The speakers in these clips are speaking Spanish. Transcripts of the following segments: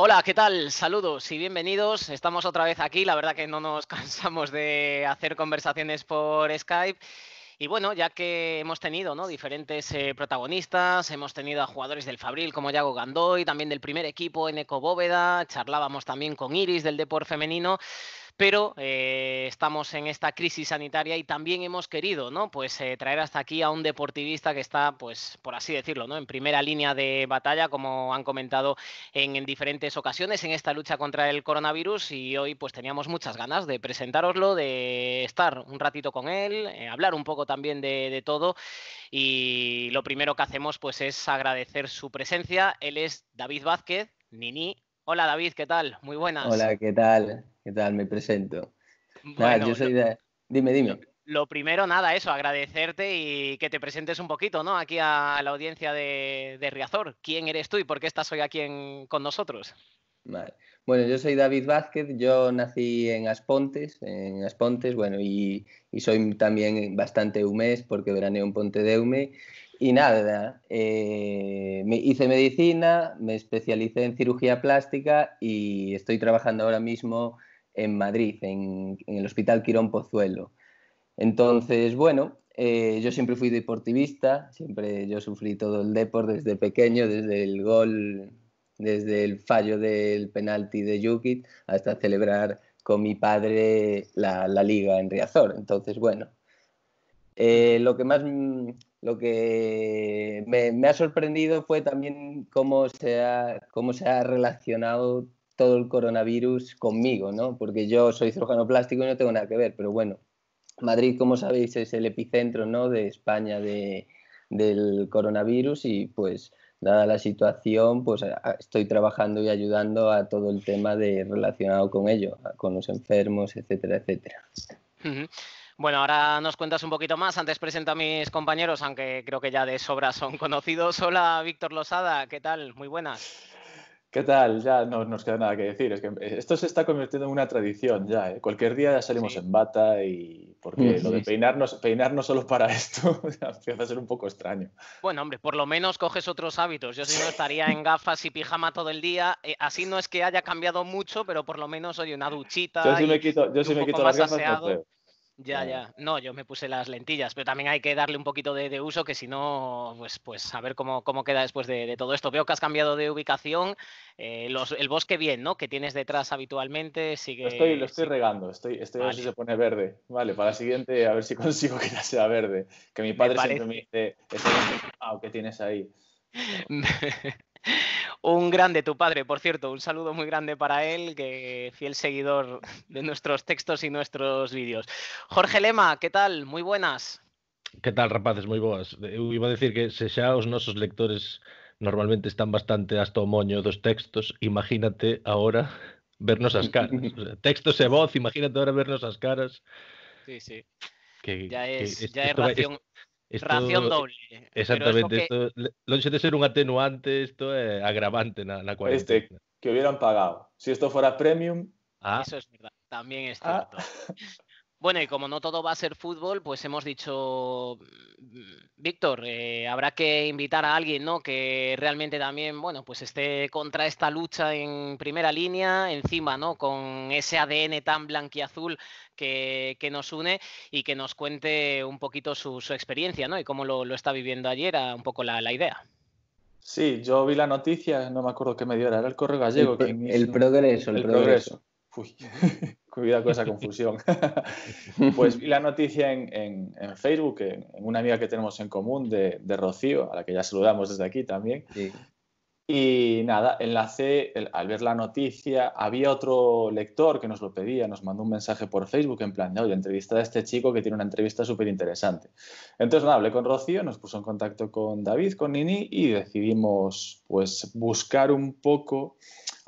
Hola, ¿qué tal? Saludos y bienvenidos. Estamos otra vez aquí. La verdad que no nos cansamos de hacer conversaciones por Skype. Y bueno, ya que hemos tenido ¿no? diferentes eh, protagonistas, hemos tenido a jugadores del Fabril como Yago Gandoy, también del primer equipo en Eco Bóveda, charlábamos también con Iris del Deport Femenino pero eh, estamos en esta crisis sanitaria y también hemos querido, ¿no? Pues eh, traer hasta aquí a un deportivista que está, pues, por así decirlo, ¿no? En primera línea de batalla, como han comentado en, diferentes ocasiones en esta lucha contra el coronavirus y hoy, pues, teníamos muchas ganas de presentároslo, de estar un ratito con él, eh, hablar un poco también de, de todo y lo primero que hacemos, pues, es agradecer su presencia. Él es David Vázquez, Nini. Hola David, ¿qué tal? Muy buenas. Hola, ¿qué tal? ¿Qué tal? Me presento. yo soy Dime, dime. Lo primero, nada, eso, agradecerte y que te presentes un poquito, ¿no? Aquí a la audiencia de, Riazor. ¿Quién eres tú y por qué estás hoy aquí con nosotros? Vale. Bueno, yo soy David Vázquez, yo nací en Aspontes, en Aspontes, bueno, y, soy también bastante humés porque veraneo en Ponte de Hume. Y nada, eh, me hice medicina, me especialicé en cirugía plástica y estoy trabajando ahora mismo en Madrid, en, el Hospital Quirón Pozuelo. Entonces, bueno, eh, yo siempre fui deportivista, siempre yo sufrí todo el deporte desde pequeño, desde el gol, desde el fallo del penalti de Yukit hasta celebrar con mi padre la, liga en Riazor. Entonces, bueno, eh, lo que más lo que me, me, ha sorprendido fue también cómo se ha, cómo se ha relacionado todo el coronavirus conmigo, ¿no? Porque yo soy cirujano plástico y no tengo nada que ver, pero bueno, Madrid, como sabéis, es el epicentro, ¿no? De España del coronavirus y pues dada la situación, pues estoy trabajando y ayudando a todo el tema de relacionado con ello, con los enfermos, etcétera, etcétera. Bueno, ahora nos cuentas un poquito más. Antes presento a mis compañeros, aunque creo que ya de sobra son conocidos. Hola, Víctor Losada, ¿qué tal? Muy buenas. ¿Qué tal? Ya no nos queda nada que decir. Es que eh, esto se está convirtiendo en una tradición ya. ¿eh? Cualquier día ya salimos en bata y porque mm, lo de peinarnos, peinarnos solo para esto empieza a ser un poco extraño. Bueno, hombre, por lo menos coges otros hábitos. Yo si no estaría en gafas y pijama todo el día. Eh, así no es que haya cambiado mucho, pero por lo menos soy una duchita. Yo si me quito, yo ya, eh, ya. No, yo me puse las lentillas, pero también hay que darle un poquito de, uso, que si no, pues, pues a ver cómo, queda después de, todo esto. Veo que has cambiado de ubicación. Eh, el bosque bien, ¿no? Que tienes detrás habitualmente. lo estoy, lo estoy regando, estoy, estoy a ver si se pone verde. Vale, para la siguiente, a ver si consigo que ya sea verde. Que mi padre siempre me dice, ¿qué ah, tienes ahí? Un grande, tu padre, por cierto, un saludo muy grande para él, que fiel seguidor de nuestros textos y nuestros vídeos. Jorge Lema, ¿qué tal? Muy buenas. ¿Qué tal, rapaces? Muy buenas eh, iba a decir que se nuestros lectores normalmente están bastante hasta o moño dos textos, imagínate ahora vernos las caras. textos e voz, imagínate ahora vernos las caras. Sí, sí. ya es, Ración e doble. Exactamente. Esto, que... de ser un atenuante, esto es agravante en la, la Este, que hubieran pagado. Si esto fuera premium. Ah. Eso es verdad. También es ah. cierto. Bueno, y como no todo va a ser fútbol, pues hemos dicho, mm, Víctor, eh, habrá que invitar a alguien, ¿no? Que realmente también, bueno, pues esté contra esta lucha en primera línea, encima, ¿no? Con ese ADN tan blanquiazul que, que nos une y que nos cuente un poquito su, experiencia, ¿no? Y cómo lo, está viviendo ayer, era un poco la, idea. Sí, yo vi la noticia, no me acuerdo qué medio dio, era el Correo Gallego. El, progreso, el, progreso. progreso. cuidado con esa confusión. pues vi la noticia en, Facebook, en, una amiga que tenemos en común de, Rocío, a la que ya saludamos desde aquí también. Y nada, enlace al ver la noticia, había otro lector que nos lo pedía, nos mandó un mensaje por Facebook en plan, oye, entrevista a este chico que tiene una entrevista súper interesante. Entonces, nada, hablé con Rocío, nos puso en contacto con David, con Nini, y decidimos, pues, buscar un poco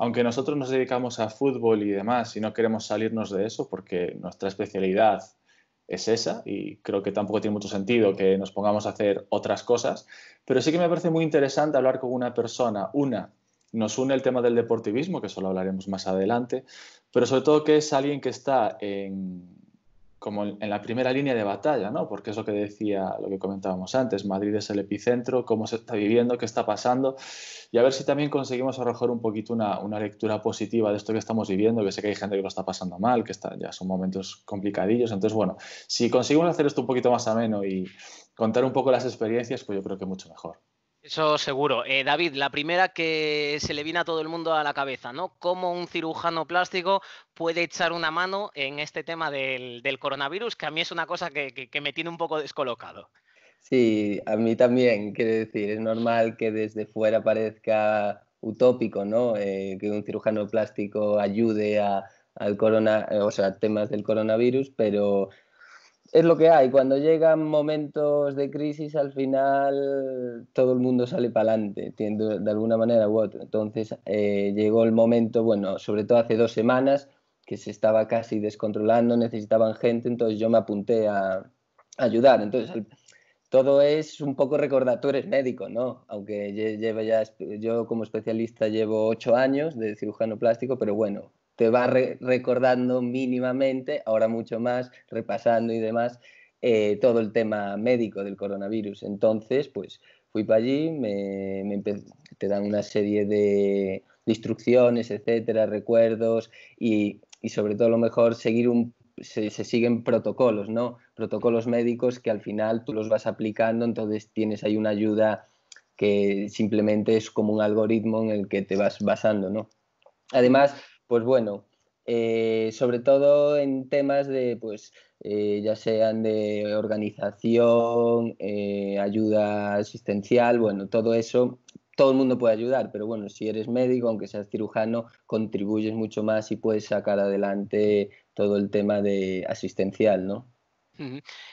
aunque nosotros nos dedicamos a fútbol y demás y no queremos salirnos de eso porque nuestra especialidad es esa y creo que tampoco tiene mucho sentido que nos pongamos a hacer otras cosas, pero sí que me parece muy interesante hablar con una persona, una, nos une el tema del deportivismo, que eso lo hablaremos más adelante, pero sobre todo que es alguien que está en, como en la primera línea de batalla, ¿no? Porque es lo que decía, lo que comentábamos antes, Madrid es el epicentro, cómo se está viviendo, qué está pasando, y a ver si también conseguimos arrojar un poquito una, lectura positiva de esto que estamos viviendo, que sé que hay gente que lo está pasando mal, que está, ya son momentos complicadillos, entonces bueno, si conseguimos hacer esto un poquito más ameno y contar un poco las experiencias, pues yo creo que mucho mejor. Eso seguro. Eh, David, la primera que se le viene a todo el mundo a la cabeza, ¿no? ¿Cómo un cirujano plástico puede echar una mano en este tema del, coronavirus? Que a mí es una cosa que, me tiene un poco descolocado. Sí, a mí también, quiero decir, es normal que desde fuera parezca utópico, ¿no? Eh, que un cirujano plástico ayude a, al corona, o temas del coronavirus, pero es lo que hay. Cuando llegan momentos de crisis, al final todo el mundo sale para adelante, de alguna manera u otra. Entonces eh, llegó el momento, bueno, sobre todo hace dos semanas, que se estaba casi descontrolando, necesitaban gente, entonces yo me apunté a, ayudar. Entonces todo es un poco recordatorio médico, ¿no? Aunque lleva ya, yo como especialista llevo ocho años de cirujano plástico, pero bueno, te va recordando mínimamente, ahora mucho más, repasando y demás, eh, todo el tema médico del coronavirus. Entonces, pues fui para allí, me, te dan una serie de, instrucciones, etcétera, recuerdos y, sobre todo lo mejor seguir un se, se, siguen protocolos, ¿no? Protocolos médicos que al final tú los vas aplicando, entonces tienes ahí una ayuda que simplemente es como un algoritmo en el que te vas basando, ¿no? Además, pues bueno, eh, sobre todo en temas de, pues, eh, ya sean de organización, eh, ayuda asistencial, bueno, todo eso, todo el mundo puede ayudar, pero bueno, si eres médico, aunque seas cirujano, contribuyes mucho más y puedes sacar adelante todo el tema de asistencial, ¿no?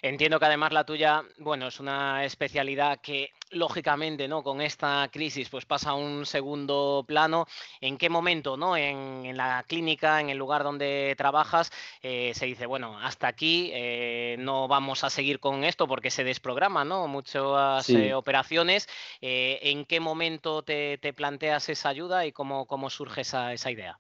Entiendo que además la tuya, bueno, es una especialidad que lógicamente, ¿no? Con esta crisis, pues pasa a un segundo plano. ¿En qué momento, ¿no? En, la clínica, en el lugar donde trabajas, eh, se dice, bueno, hasta aquí eh, no vamos a seguir con esto porque se desprograma, ¿no? Muchas eh, operaciones. ¿En qué momento te, te, planteas esa ayuda y cómo, cómo surge esa, esa idea?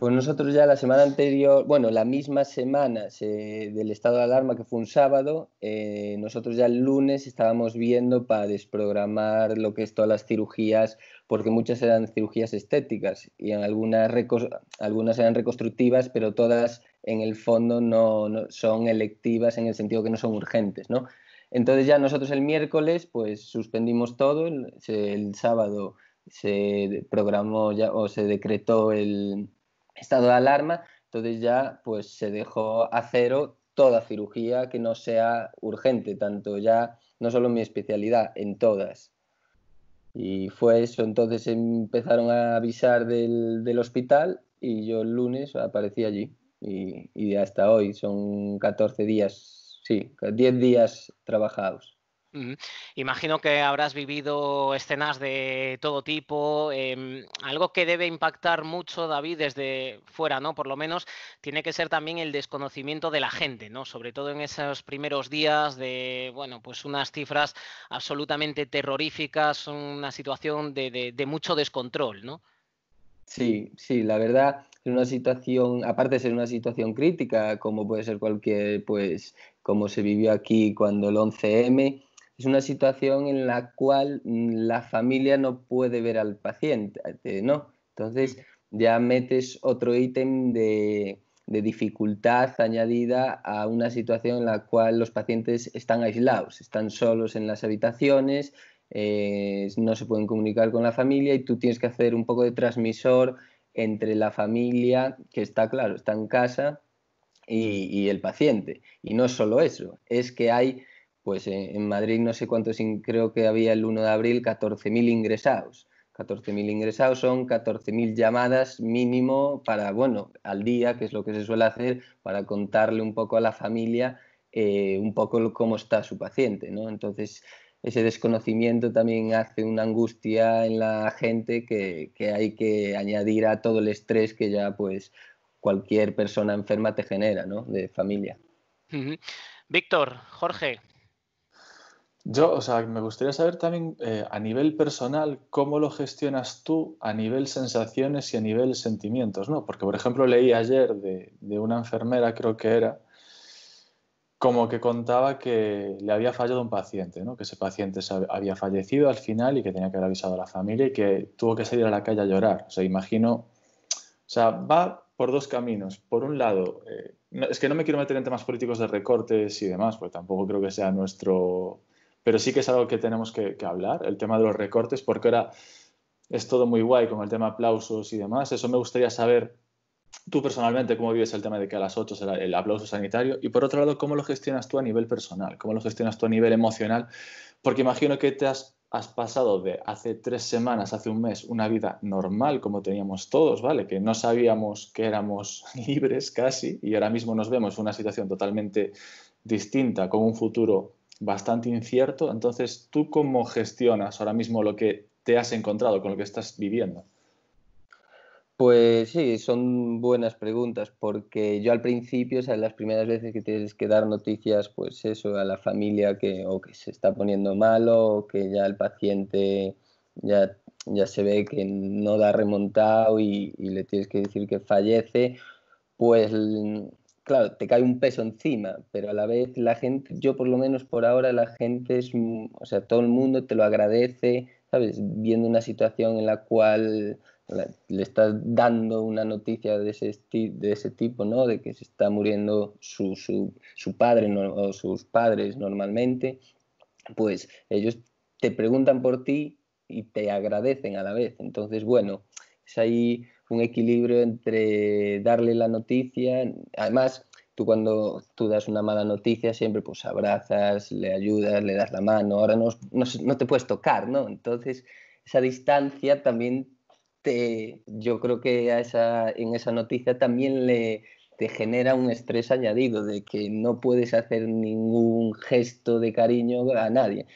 Pues nosotros ya la semana anterior, bueno, la misma semana del estado de alarma que fue un sábado, eh, nosotros ya el lunes estábamos viendo para desprogramar lo que es todas las cirugías, porque muchas eran cirugías estéticas y algunas, algunas eran reconstructivas, pero todas en el fondo no, son electivas en el sentido que no son urgentes, ¿no? Entonces ya nosotros el miércoles pues suspendimos todo, el, sábado se programó o se decretó el estado de alarma, entonces ya pues se dejó a cero toda cirugía que no sea urgente, tanto ya, no solo en mi especialidad, en todas. Y fue eso, entonces empezaron a avisar del, hospital y yo el lunes aparecí allí y, y hasta hoy son 14 días, sí, 10 días trabajados. Imagino que habrás vivido escenas de todo tipo. Em, algo que debe impactar mucho, David, desde fuera, ¿no? Por lo menos, tiene que ser también el desconocimiento de la gente, ¿no? Sobre todo en esos primeros días de, bueno, pues unas cifras absolutamente terroríficas, una situación de, mucho descontrol, ¿no? Sí, sí, la verdad, en una situación, aparte de ser una situación crítica, como puede ser cualquier, pues, como se vivió aquí cuando el 11M, es una situación en la cual mm, la familia no puede ver al paciente, eh, ¿no? Entonces ya metes otro ítem de, dificultad añadida a una situación en la cual los pacientes están aislados, están solos en las habitaciones, eh, no se pueden comunicar con la familia y tú tienes que hacer un poco de transmisor entre la familia, que está claro, está en casa, y, y el paciente. Y no solo eso, es que hay pues eh, en Madrid no sé cuántos, creo que había el 1 de abril 14.000 ingresados. 14.000 ingresados son 14.000 llamadas mínimo para, bueno, al día, que es lo que se suele hacer, para contarle un poco a la familia eh, un poco cómo está su paciente, ¿no? Entonces, ese desconocimiento también hace una angustia en la gente que, hay que añadir a todo el estrés que ya, pues, cualquier persona enferma te genera, ¿no? De familia. Víctor, Jorge, yo, o sea, me gustaría saber también eh, a nivel personal cómo lo gestionas tú a nivel sensaciones y a nivel sentimientos, ¿no? Porque, por ejemplo, leí ayer de, una enfermera, creo que era, como que contaba que le había fallado un paciente, ¿no? Que ese paciente había fallecido al final y que tenía que haber avisado a la familia y que tuvo que salir a la calle a llorar. O sea, imagino, o sea, va por dos caminos. Por un lado, eh, es que no me quiero meter en temas políticos de recortes y demás, porque tampoco creo que sea nuestro pero sí que es algo que tenemos que, hablar, el tema de los recortes, porque ahora es todo muy guay con el tema aplausos y demás. Eso me gustaría saber tú personalmente cómo vives el tema de que a las 8 será el aplauso sanitario y por otro lado, cómo lo gestionas tú a nivel personal, cómo lo gestionas tú a nivel emocional, porque imagino que te has, has pasado de hace tres semanas, hace un mes, una vida normal como teníamos todos, ¿vale? Que no sabíamos que éramos libres casi y ahora mismo nos vemos en una situación totalmente distinta, con un futuro bastante incierto. Entonces, ¿tú cómo gestionas ahora mismo lo que te has encontrado con lo que estás viviendo? Pues sí, son buenas preguntas, porque yo al principio, o sea, las primeras veces que tienes que dar noticias, pues eso, a la familia que o que se está poniendo malo, que ya el paciente ya, ya se ve que no da remontado y le tienes que decir que fallece, pues claro, te cae un peso encima, pero a la vez la gente, yo por lo menos por ahora, la gente es, o sea, todo el mundo te lo agradece, ¿sabes? Viendo una situación en la cual le estás dando una noticia de ese, de ese tipo, ¿no? De que se está muriendo su, padre o sus padres normalmente, pues ellos te preguntan por ti y te agradecen a la vez. Entonces, bueno, es ahí un equilibrio entre darle la noticia, además tú cuando tú das una mala noticia siempre pues abrazas, le ayudas, le das la mano, ahora no, no, te puedes tocar, ¿no? Entonces esa distancia también te, yo creo que a esa, en esa noticia también le, te genera un estrés añadido de que no puedes hacer ningún gesto de cariño a nadie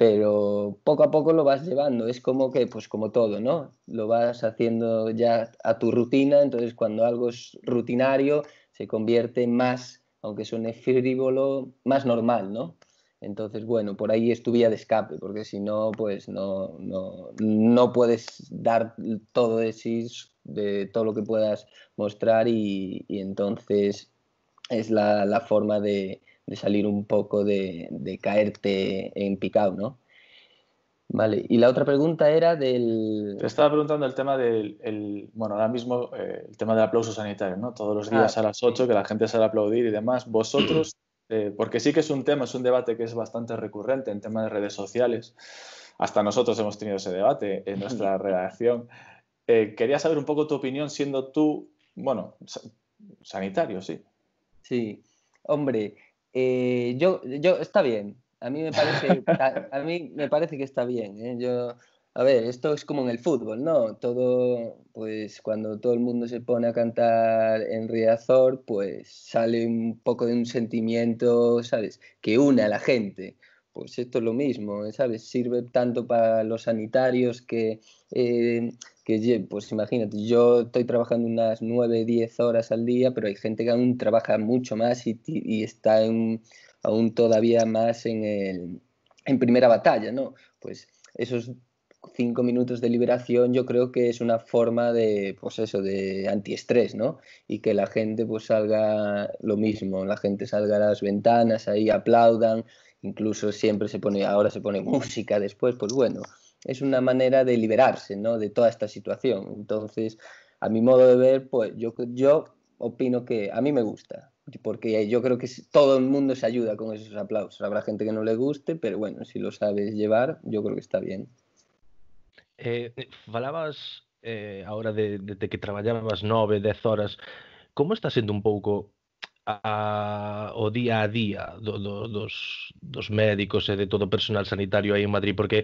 pero poco a poco lo vas llevando, es como que, pues como todo, ¿no? Lo vas haciendo ya a tu rutina, entonces cuando algo es rutinario se convierte más, aunque suene frívolo, más normal, ¿no? Entonces, bueno, por ahí es tu vía de escape, porque si no, pues no, no, no puedes dar todo de sí, de todo lo que puedas mostrar y, entonces es la forma de, de salir un poco de, caerte en picado, ¿no? Vale, y la otra pregunta era del... Te estaba preguntando el tema del, bueno, ahora mismo eh, el tema del aplauso sanitario, ¿no? Todos los días ah, a las 8 que la gente sale a aplaudir y demás. Vosotros, eh, porque sí que es un tema, es un debate que es bastante recurrente en temas de redes sociales. Hasta nosotros hemos tenido ese debate en nuestra redacción. Eh, quería saber un poco tu opinión siendo tú, bueno, sanitario, sí. Sí, hombre, eh, yo, yo, está bien. A mí me parece, a, mí me parece que está bien. ¿eh? Yo, a ver, esto es como en el fútbol, ¿no? Todo, pues cuando todo el mundo se pone a cantar en Riazor, pues sale un poco de un sentimiento, ¿sabes? Que une a la gente. Pues esto es lo mismo, ¿eh? ¿sabes? Sirve tanto para los sanitarios que pues imagínate, yo estoy trabajando unas 9, 10 horas al día, pero hay gente que aún trabaja mucho más y, está aún todavía más en, el, en primera batalla, ¿no? Pues esos cinco minutos de liberación yo creo que es una forma de, pues eso, de antiestrés, ¿no? Y que la gente pues salga lo mismo, la gente salga a las ventanas, ahí aplaudan, incluso siempre se pone, ahora se pone música después, pues bueno, es una manera de liberarse ¿no? de toda esta situación. Entonces, a mi modo de ver, pues yo, yo opino que a mí me gusta, porque yo creo que todo el mundo se ayuda con esos aplausos. Habrá gente que no le guste, pero bueno, si lo sabes llevar, yo creo que está bien. Eh, eh, falabas eh, ahora de, que trabajabas nueve, dez horas. ¿Cómo está siendo un poco...? a, o día a día do, do, dos, dos médicos e de todo o personal sanitario aí en Madrid, porque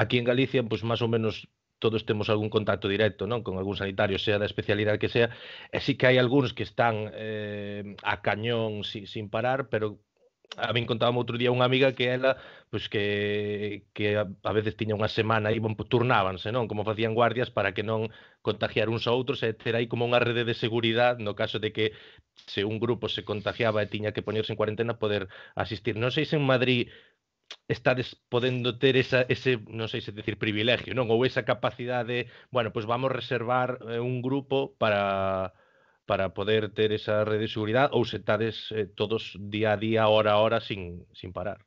aquí en Galicia, pois pues, máis ou menos todos temos algún contacto directo non con algún sanitario, sea da especialidade que sea, e sí que hai algúns que están eh, a cañón si, sin parar, pero a min contaba outro día unha amiga que ela pois que, que a veces tiña unha semana e bon, pois turnábanse, non? Como facían guardias para que non contagiar uns a outros e ter aí como unha rede de seguridade no caso de que se un grupo se contagiaba e tiña que poñerse en cuarentena poder asistir. Non sei se en Madrid estades podendo ter esa, ese, non sei se decir, privilegio, non? Ou esa capacidade, bueno, pois vamos reservar eh, un grupo para para poder ter esa rede de seguridade ou se tades eh, todos día a día, hora a hora, sin, sin parar?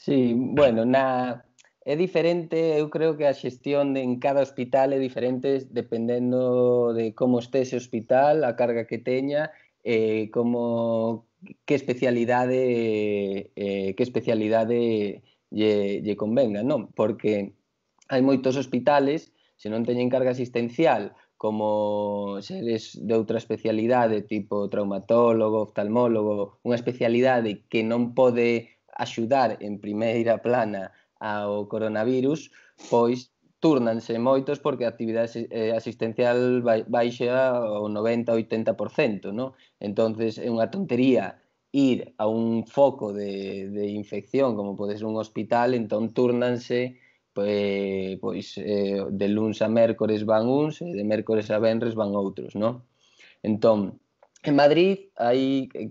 Sí, bueno, na, é diferente, eu creo que a xestión de, en cada hospital é diferente dependendo de como este ese hospital, a carga que teña, eh, como que especialidade eh, que especialidade lle, lle convenga, non? Porque hai moitos hospitales, se non teñen carga asistencial como seres de outra especialidade, tipo traumatólogo, oftalmólogo, unha especialidade que non pode axudar en primeira plana ao coronavirus, pois turnanse moitos porque a actividade eh, asistencial baixa o 90-80%, non? Entonces é unha tontería ir a un foco de, de infección como pode ser un hospital, entón turnanse Eh, pois eh, de luns a mércores van uns e de mércores a venres van outros, non? Entón, en Madrid hai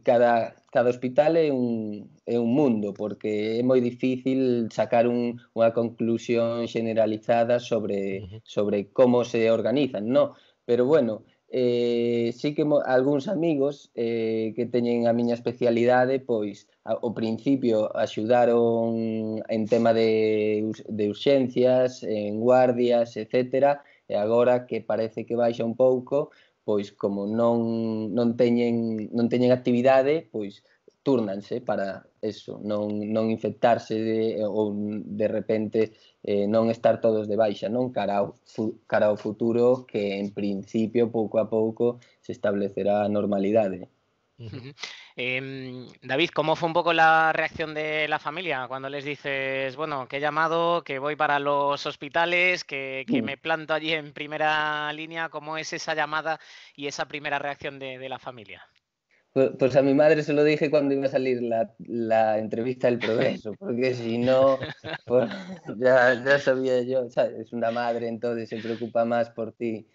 cada cada hospital é un é un mundo porque é moi difícil sacar un, unha conclusión generalizada sobre sobre como se organizan, non? Pero bueno, eh, sí que algúns amigos eh, que teñen a miña especialidade, pois, ao principio axudaron en tema de, de urxencias, en guardias, etc. E agora que parece que baixa un pouco, pois como non, non, teñen, non teñen actividade, pois turnanse para, eso, no infectarse de, de repente eh, no estar todos de baixa, ¿no? cara ao, futuro que en principio poco a poco, se establecerá a em, David, ¿cómo fue un poco la reacción de la familia cuando les dices, bueno, que he llamado, que voy para los hospitales, que, me planto allí en primera línea? ¿Cómo es esa llamada y esa primera reacción de la familia? Pues, pues, a mi madre se lo dije cuando iba a salir la, la entrevista del progreso, porque si no, pues, ya, ya, sabía yo, es una madre, entonces se preocupa más por ti.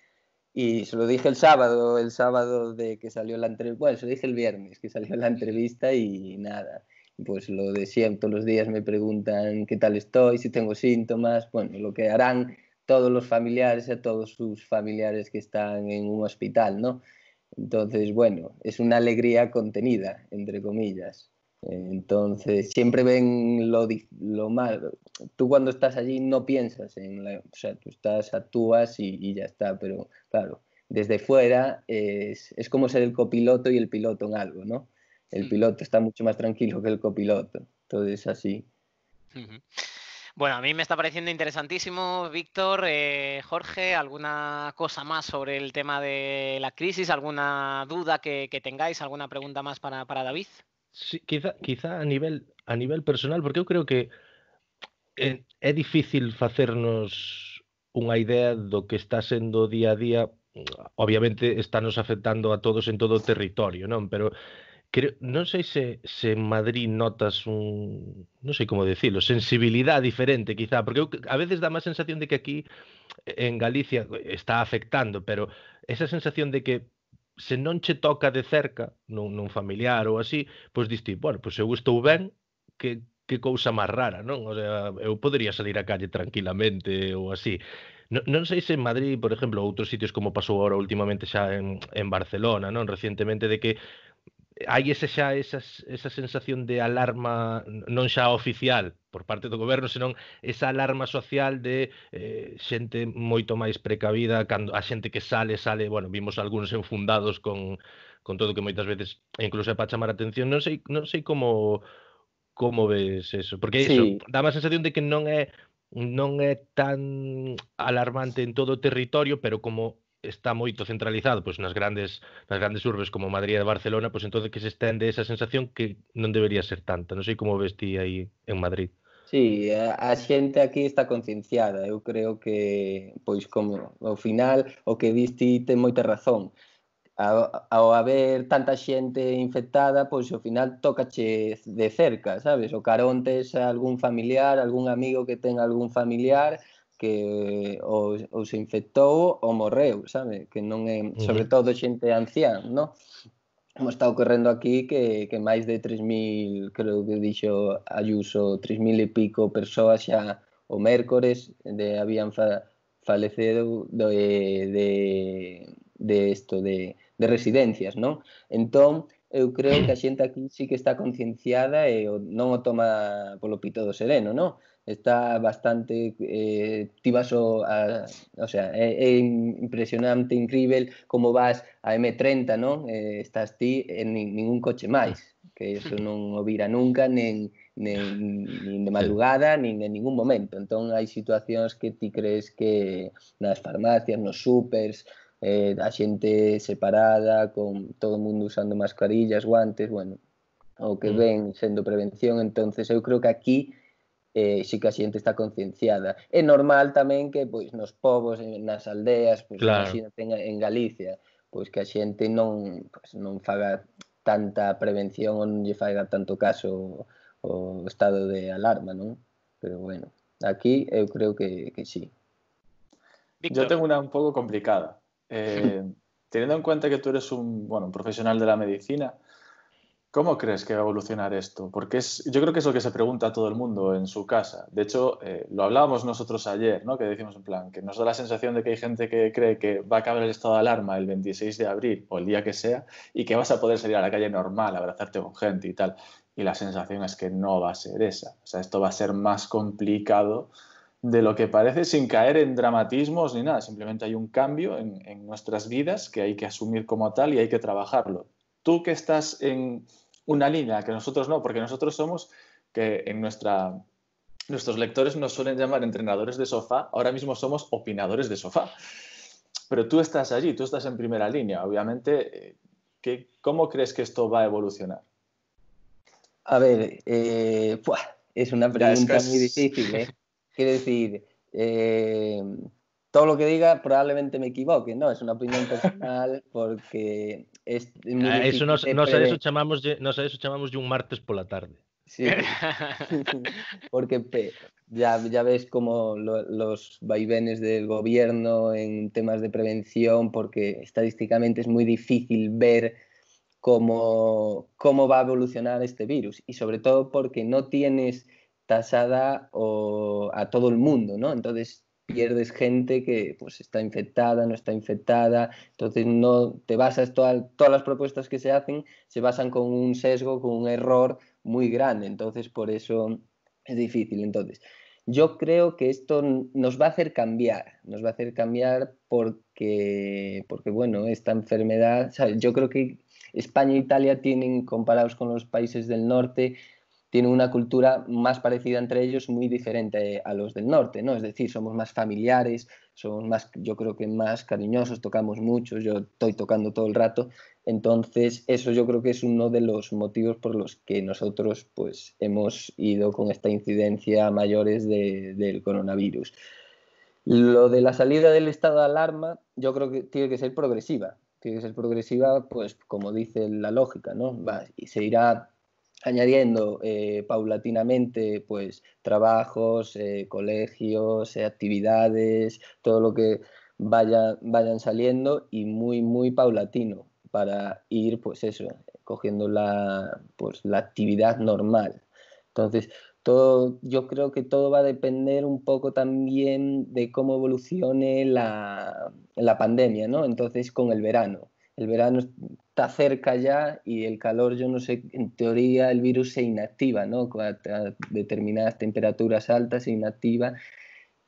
Y se lo dije el sábado, el sábado de que salió la entrevista, bueno, se lo dije el viernes que salió la entrevista y nada, pues lo de siempre, todos los días me preguntan qué tal estoy, si tengo síntomas, bueno, lo que harán todos los familiares, a todos sus familiares que están en un hospital, ¿no? Entonces, bueno, es una alegría contenida, entre comillas. Entonces, siempre ven lo, lo malo. Tú cuando estás allí no piensas en la... O sea, tú estás, actúas y, ya está, pero claro, desde fuera es, es, como ser el copiloto y el piloto en algo, ¿no? El piloto está mucho más tranquilo que el copiloto, entonces así. Bueno, a mí me está pareciendo interesantísimo, Víctor, eh, Jorge, ¿alguna cosa más sobre el tema de la crisis? ¿Alguna duda que, tengáis? ¿Alguna pregunta más para, David? Sí, quizá, a, nivel, personal, porque yo creo que es eh, difícil hacernos una idea de lo que está siendo día a día obviamente está nos afectando a todos en todo territorio, ¿no? Pero creo, non sei se, se en Madrid notas un, non sei como decirlo, sensibilidade diferente quizá, porque eu, a veces dá má sensación de que aquí en Galicia está afectando, pero esa sensación de que se non che toca de cerca nun, nun familiar ou así, pois diste, bueno, pois eu estou ben, que, que cousa máis rara, non? O sea, eu podería salir á calle tranquilamente ou así. Non, non sei se en Madrid, por exemplo, ou outros sitios como pasou agora últimamente xa en, en Barcelona, non? Recientemente de que hai ese xa esas, esa sensación de alarma non xa oficial por parte do goberno, senón esa alarma social de eh, xente moito máis precavida, cando a xente que sale, sale, bueno, vimos algúns enfundados con, con todo que moitas veces incluso é para chamar a atención, non sei, non sei como como ves eso, porque sí. eso, dá má sensación de que non é non é tan alarmante en todo o territorio, pero como está moito centralizado pois nas grandes nas grandes urbes como Madrid e Barcelona, pois entón que se estende esa sensación que non debería ser tanta. Non sei como ves ti aí en Madrid. Sí, a, a xente aquí está concienciada, eu creo que pois como ao final o que viste ten moita razón. Ao, ao haber tanta xente infectada, pois ao final tocache de cerca, sabes? O carontes algún familiar, algún amigo que ten algún familiar, que ou, ou se infectou ou morreu, sabe? Que non é, sobre todo xente ancián, non? Como está ocorrendo aquí que, que máis de 3.000, creo que dixo Ayuso, 3.000 e pico persoas xa o mércores de habían fa, falecido de, de, de isto, de, de residencias, non? Entón, eu creo que a xente aquí sí que está concienciada e non o toma polo pito do sereno, non? está bastante eh, tibaso, a, ah, o sea, é, eh, é impresionante, incrível como vas a M30, non? Eh, estás ti en nin, ningún coche máis, que eso non o vira nunca, nen, nen, nin de madrugada, nin en ningún momento. Entón, hai situacións que ti crees que nas farmacias, nos supers, eh, a xente separada, con todo o mundo usando mascarillas, guantes, bueno, o que mm. ven sendo prevención, entonces eu creo que aquí eh, si que a xente está concienciada. É normal tamén que pois nos povos, en, nas aldeas, pois claro. en, en Galicia, pois que a xente non pois, non faga tanta prevención ou non lle faga tanto caso o, estado de alarma, non? Pero bueno, aquí eu creo que, que sí. Yo tengo una un poco complicada. Eh, teniendo en cuenta que tú eres un, bueno, un profesional de la medicina, ¿Cómo crees que va a evolucionar esto? Porque es, yo creo que es lo que se pregunta a todo el mundo en su casa. De hecho, eh, lo hablábamos nosotros ayer, ¿no? que decimos en plan, que nos da la sensación de que hay gente que cree que va a acabar el estado de alarma el 26 de abril o el día que sea y que vas a poder salir a la calle normal, abrazarte con gente y tal. Y la sensación es que no va a ser esa. O sea, esto va a ser más complicado de lo que parece sin caer en dramatismos ni nada. Simplemente hay un cambio en nuestras vidas que hay que asumir como tal y hay que trabajarlo. Tú que estás en, una línea que nosotros no, porque nosotros somos que en nuestra nuestros lectores nos suelen llamar entrenadores de sofá, ahora mismo somos opinadores de sofá. Pero tú estás allí, tú estás en primera línea, obviamente. Eh, ¿qué, ¿Cómo crees que esto va a evolucionar? A ver, eh, es una pregunta muy difícil. ¿eh? Quiero decir, eh, todo lo que diga probablemente me equivoque, ¿no? Es una opinión personal porque... Es ah, eso No no a eso llamamos de, un martes por la tarde. Sí, porque ya, ya ves como los vaivenes del gobierno en temas de prevención, porque estadísticamente es muy difícil ver cómo, cómo va a evolucionar este virus y sobre todo porque no tienes tasada o a todo el mundo, ¿no? Entonces pierdes gente que pues está infectada, no está infectada, entonces no te basas todas las propuestas que se hacen se basan con un sesgo, con un error muy grande, entonces por eso es difícil. Entonces, yo creo que esto nos va a hacer cambiar, nos va a hacer cambiar porque, porque bueno, esta enfermedad, yo creo que España e Italia tienen, comparados con los países del norte, tienen una cultura más parecida entre ellos, muy diferente a los del norte, ¿no? Es decir, somos más familiares, somos más, yo creo que más cariñosos, tocamos mucho, yo estoy tocando todo el rato, entonces eso yo creo que es uno de los motivos por los que nosotros pues hemos ido con esta incidencia mayores del coronavirus. Lo de la salida del estado de alarma yo creo que tiene que ser progresiva, tiene que ser progresiva pues como dice la lógica, ¿no? Va, y se irá añadiendo eh, paulatinamente pues trabajos, eh, colegios, eh, actividades, todo lo que vaya, vayan saliendo y muy muy paulatino para ir pues eso, cogiendo la, pues, la actividad normal. Entonces, todo, yo creo que todo va a depender un poco también de cómo evolucione la, la pandemia, ¿no? Entonces, con el verano el verano está cerca ya y el calor, yo no sé, en teoría el virus se inactiva, ¿no? A, determinadas temperaturas altas se inactiva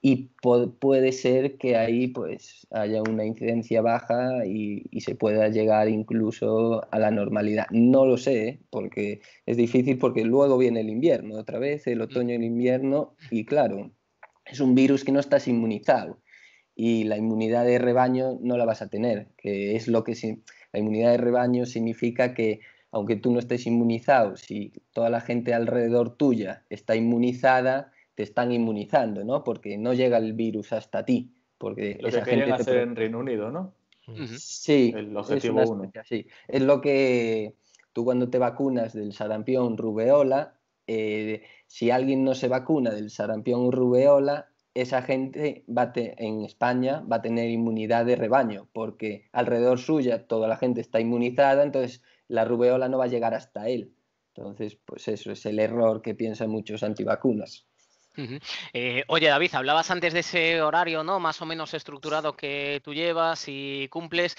y puede ser que ahí pues haya una incidencia baja y, se pueda llegar incluso a la normalidad. No lo sé, ¿eh? porque es difícil porque luego viene el invierno, otra vez el otoño y el invierno y claro, es un virus que no estás inmunizado y la inmunidad de rebaño no la vas a tener, que es lo que la inmunidad de rebaño significa que aunque tú no estés inmunizado, si toda la gente alrededor tuya está inmunizada, te están inmunizando, ¿no? Porque no llega el virus hasta ti. Porque lo esa gente hacer en Reino Unido, ¿no? Sí. es lo que tú cuando te vacunas del sarampión rubeola, eh, si alguien no se vacuna del sarampión rubeola, esa gente va en España va a tener inmunidad de rebaño, porque alrededor suya toda la gente está inmunizada, entonces la rubeola no va a llegar hasta él. Entonces, pues eso es el error que piensan muchos antivacunas. Eh, oye, David, hablabas antes de ese horario, ¿no? Más o menos estructurado que tú llevas y cumples.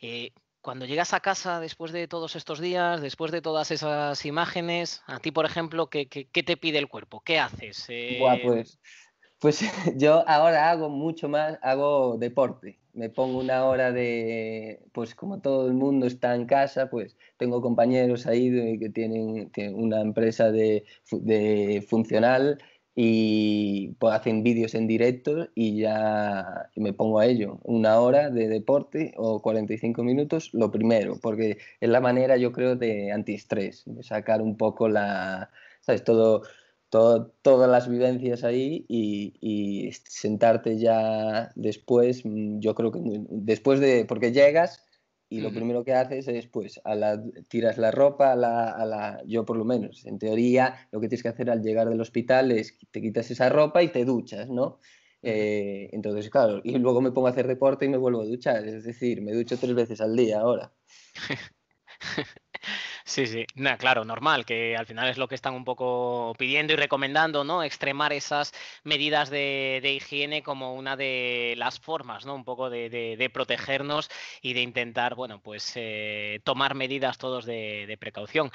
Eh, cuando llegas a casa después de todos estos días, después de todas esas imágenes, a ti, por ejemplo, ¿qué, te pide el cuerpo? ¿Qué haces? Eh, pues pues yo ahora hago mucho más, hago deporte. Me pongo una hora de, pues como todo el mundo está en casa, pues tengo compañeros ahí que tienen, una empresa de, funcional y pues, hacen vídeos en directo y ya me pongo a ello. Una hora de deporte o 45 minutos, lo primero, porque es la manera yo creo de antiestrés, de sacar un poco la, ¿sabes? Todo todas las vivencias ahí y, sentarte ya después, mm, yo creo que después de, porque llegas y lo primero que haces es, pues, a la, tiras la ropa, a la, a la, yo por lo menos, en teoría, lo que tienes que hacer al llegar del hospital es te quitas esa ropa y te duchas, ¿no? Eh, entonces, claro, y luego me pongo a hacer deporte y me vuelvo a duchar, es decir, me ducho tres veces al día ahora. Sí, sí, claro, normal, que al final es lo que están un poco pidiendo y recomendando, ¿no? Extremar esas medidas de, higiene como una de las formas, ¿no? Un poco de, protegernos y de intentar, bueno, pues eh, tomar medidas todos de precaución.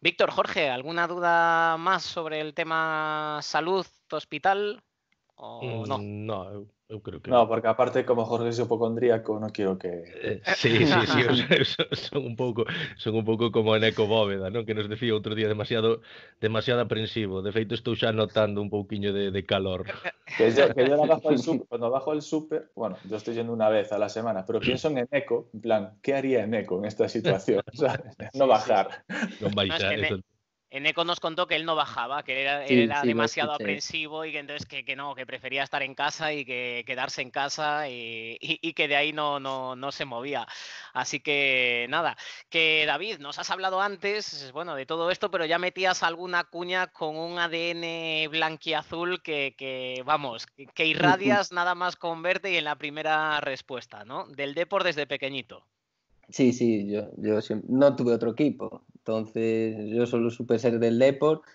Víctor, Jorge, ¿alguna duda más sobre el tema salud, hospital? Mm, no? No, yo creo que no. porque aparte, como Jorge es hipocondríaco, no quiero que. Eh, eh, sí, sí, sí. son, un poco son un como en eco ¿no? que nos decía otro día demasiado demasiado aprensivo. De hecho, estoy ya notando un poquillo de, calor. Que bajo el cuando bajo el súper, bueno, yo estoy yendo una vez a la semana, pero pienso en eco, en plan, ¿qué haría en eco en esta situación? No bajar. No bajar, eco nos contó que él no bajaba, que era, era demasiado aprensivo y que entonces que, no, que prefería estar en casa y que quedarse en casa y, que de ahí no, se movía. Así que nada, que David, nos has hablado antes, bueno, de todo esto, pero ya metías alguna cuña con un ADN blanquiazul que, vamos, que, irradias nada más con verte y en la primera respuesta, ¿no? Del deporte desde pequeñito. Sí, sí, yo, yo no tuve otro equipo. Entonces, yo solo supe ser del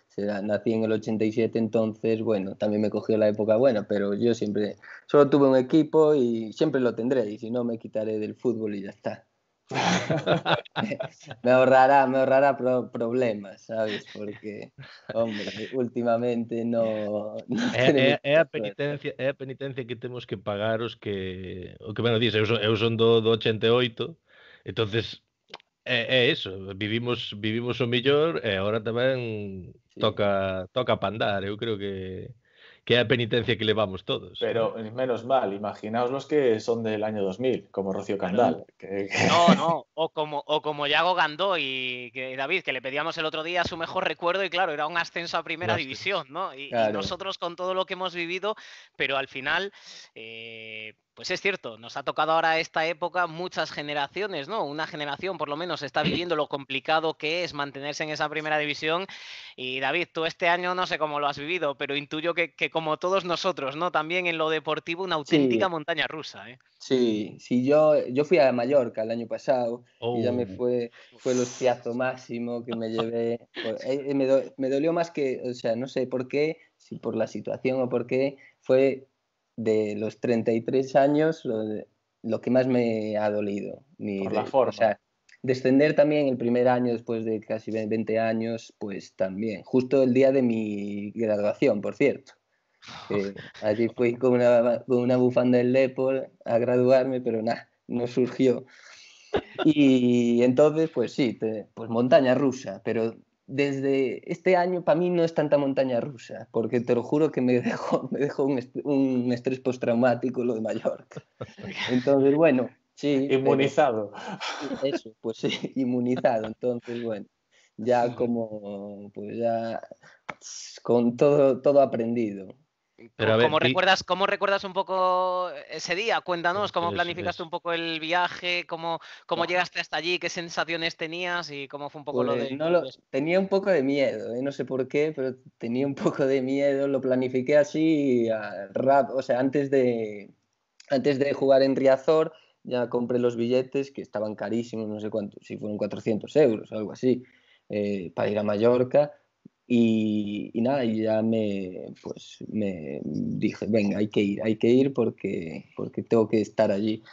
será nací en el 87, entonces, bueno, también me cogió la época buena, pero yo siempre, solo tuve un equipo y siempre lo tendré, y si no, me quitaré del fútbol y ya está. me ahorrará, me ahorrará problemas, ¿sabes? Porque, hombre, últimamente no... no eh, eh, eh, penitencia, penitencia que tenemos que pagaros, que... O bueno, dices son, 88, e entonces é, é eso, vivimos vivimos o millor e agora tamén sí. toca toca pandar, eu creo que qué penitencia que le vamos todos. Pero menos mal, imaginaos los que son del año 2000, como Rocío Candal. No, no, o como, o como Yago Gandó y David, que le pedíamos el otro día su mejor recuerdo y claro, era un ascenso a primera división, ¿no? Y, nosotros con todo lo que hemos vivido, pero al final... Eh, pues es cierto, nos ha tocado ahora esta época muchas generaciones, ¿no? Una generación por lo menos está viviendo lo complicado que es mantenerse en esa primera división. Y David, tú este año no sé cómo lo has vivido, pero intuyo que como todos nosotros, ¿no? También en lo deportivo, una auténtica montaña rusa, ¿eh? Sí, sí, yo, yo fui a Mallorca el año pasado y ya me oh. fue, fue el hostiazo máximo que me llevé. Eh, eh, me, dolió más que, o sea, no sé por qué, si por la situación o por qué, fue de los 33 años lo, que más me ha dolido. por la forma. descender también el primer año después de casi 20 años, pues también, justo el día de mi graduación, por cierto allí fui con una, bufanda del Lepol a graduarme, pero nada, no surgió. Y entonces, pues sí, pues montaña rusa, pero desde este año para mí no es tanta montaña rusa, porque te lo juro que me dejó, me dejó un, un estrés postraumático lo de Mallorca. Entonces, bueno, sí. Inmunizado. eso, pues sí, inmunizado. Entonces, bueno, ya como, pues ya con todo, todo aprendido. Pero ¿Cómo, recuerdas, ¿Cómo recuerdas un poco ese día? Cuéntanos, pues ¿cómo planificaste un poco el viaje? ¿Cómo, cómo llegaste hasta allí? ¿Qué sensaciones tenías? ¿Y cómo fue un poco lo de...? Pues tenía un poco de miedo, ¿eh? no sé por qué, pero tenía un poco de miedo. Lo planifiqué así, rap, o sea, antes de, antes de jugar en Riazor ya compré los billetes que estaban carísimos, no sé cuánto, si fueron 400 euros o algo así, eh, para ir a Mallorca y, nada, y ya me, pues, me dije, venga, hay que ir, hay que ir porque, porque tengo que estar allí.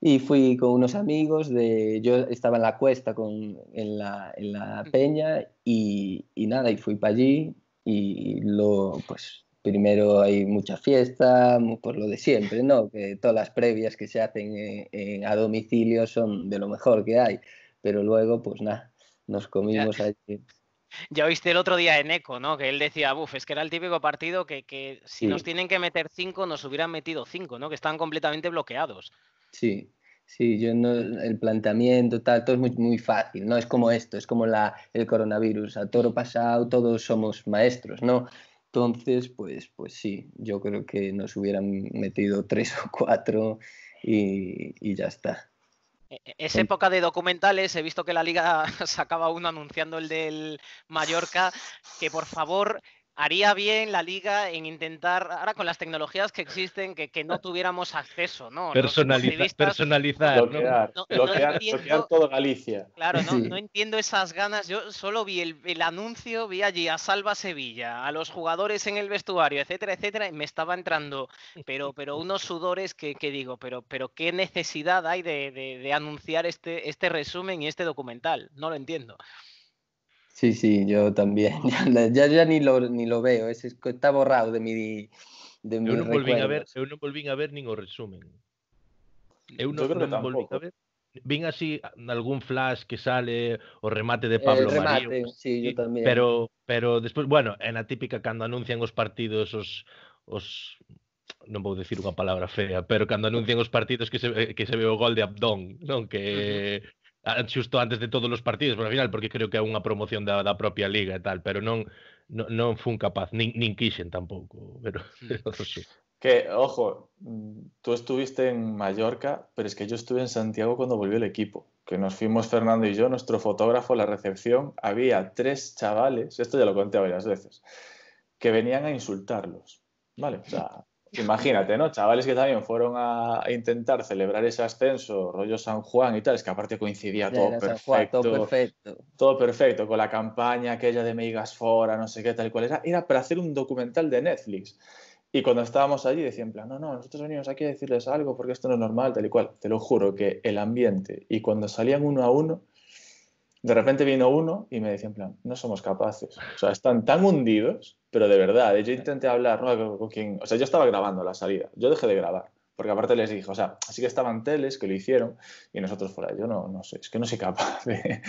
Y fui con unos amigos, de, yo estaba en la cuesta con, en, la, en la peña y, y nada, y fui para allí y lo, pues primero hay mucha fiesta, por lo de siempre, ¿no? Que todas las previas que se hacen a domicilio son de lo mejor que hay, pero luego, pues nada, nos comimos allí ya oíste el otro día en Eco, ¿no? Que él decía, buf, es que era el típico partido que, si nos tienen que meter cinco, nos hubieran metido cinco, ¿no? Que están completamente bloqueados. Sí, sí, yo no, el planteamiento, tal, todo es muy, muy fácil, ¿no? Es como esto, es como la, el coronavirus, a toro pasado todos somos maestros, ¿no? Entonces, pues, pues sí, yo creo que nos hubieran metido tres o cuatro y ya está. E, e, es época de documentales, he visto que la liga sacaba uno anunciando el del Mallorca, que por favor haría bien la liga en intentar, ahora con las tecnologías que existen, que, no tuviéramos acceso, ¿no? Personalizar, personalizar, bloquear, bloquear, todo Galicia. Claro, no, entiendo esas ganas. Yo solo vi el, anuncio, vi allí a Salva Sevilla, a los jugadores en el vestuario, etcétera, etcétera, y me estaba entrando, pero, pero unos sudores que, digo, pero, pero qué necesidad hay de, anunciar este, este resumen y este documental. No lo entiendo. Sí, sí, yo también. Ya, ya ni, lo, ni lo veo, ese está borrado de mi de eu non volvín a ver, eu non volvín a ver nin o resumen. Eu non, non volvín a ver. Vin así algún flash que sale o remate de eh, Pablo eh, remate, Marío. Sí, yo tamén. Pero pero despois, bueno, é na típica cando anuncian os partidos os os non vou decir unha palabra fea, pero cando anuncian os partidos que se, que se ve o gol de Abdón, non? Que Justo antes de todos los partidos, final porque creo que é una promoción de la propia liga y e tal, pero no non, non fun capaz, nin, nin quixen tampouco, hmm. Que, ojo, tú estuviste en Mallorca, pero es que yo estuve en Santiago cuando volvió el equipo. Que nos fuimos Fernando y yo, nuestro fotógrafo, la recepción. Había tres chavales, esto ya lo conté varias veces, que venían a insultarlos. ¿Vale? O sea, Imagínate, ¿no? Chavales que también fueron a intentar celebrar ese ascenso, rollo San Juan y tal, es que aparte coincidía todo perfecto, todo perfecto. con la campaña aquella de Meigas Fora, no sé qué, tal cual era. Era para hacer un documental de Netflix. Y cuando estábamos allí decían, plan, no, no, nosotros venimos aquí a decirles algo porque esto no es normal, tal y cual. Te lo juro que el ambiente y cuando salían uno a uno, de repente vino uno y me decían, plan, no somos capaces. O sea, están tan hundidos pero de verdad, eh, yo intenté hablar, ¿no? Con quien, o sea, yo estaba grabando la salida, yo dejé de grabar, porque aparte les dije, o sea, así que estaban teles que lo hicieron y nosotros fuera, yo no, no sé, es que no soy capaz de,